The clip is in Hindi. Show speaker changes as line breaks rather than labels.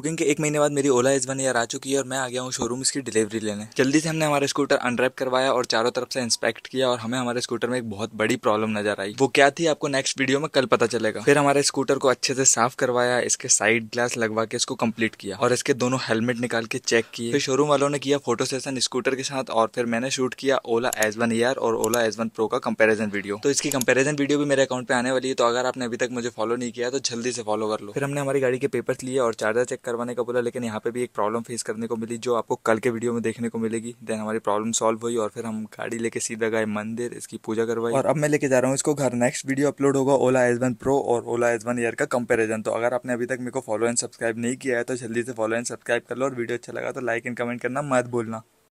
बुकिंग के एक महीने बाद मेरी ओला एस वन यार आ चुकी है और मैं आ गया हूँ शोरूम इसकी डिलीवरी लेने जल्दी से हमने हमारा स्कूटर अनरैप करवाया और चारों तरफ से इंस्पेक्ट किया और हमें हमारे स्कूटर में एक बहुत बड़ी प्रॉब्लम नजर आई वो क्या थी आपको नेक्स्ट वीडियो में कल पता चलेगा फिर हमारे स्कूटर को अच्छे से साफ करवाया इसके साइड ग्लास लगवा के इसको कंप्लीट किया और इसके दोनों हेलमेट निकाल के चेक किए फिर शोरूम वालों ने किया फोटो सेशन स्कूटर के साथ और फिर मैंने शूट किया ओला एज वन ईयर और ओला एज वन प्रो का कंपेरिजन वीडियो तो इसकी कंपेरिजन वीडियो भी मेरे अकाउंट पे आने वाली है तो अगर आपने अभी तक मुझे फॉलो नहीं किया तो जल्दी से फॉलो कर लो फिर हमने हमारी गाड़ी के पेपर्स लिए और चार्जर चेक करवाने का बोला लेकिन यहाँ पे भी एक प्रॉब्लम फेस करने को मिली जो आपको कल के वीडियो में देखने को मिलेगी देन हमारी प्रॉब्लम सॉल्व हुई और फिर हम गाड़ी लेके सीधा गए मंदिर इसकी पूजा करवाई और अब मैं लेके जा रहा हूँ इसको घर नेक्स्ट वीडियो अपलोड होगा ओला एस वन प्रो और ओला एस वन ईयर का कंपेरिजन तो अगर आपने अभी तक मेरे को फॉलो एंड सब्सक्राइब नहीं किया है तो जल्दी से फॉलो एंड सब्सक्राइब कर लो और वीडियो अच्छा लगा तो लाइक एंड कमेंट करना मत भूलना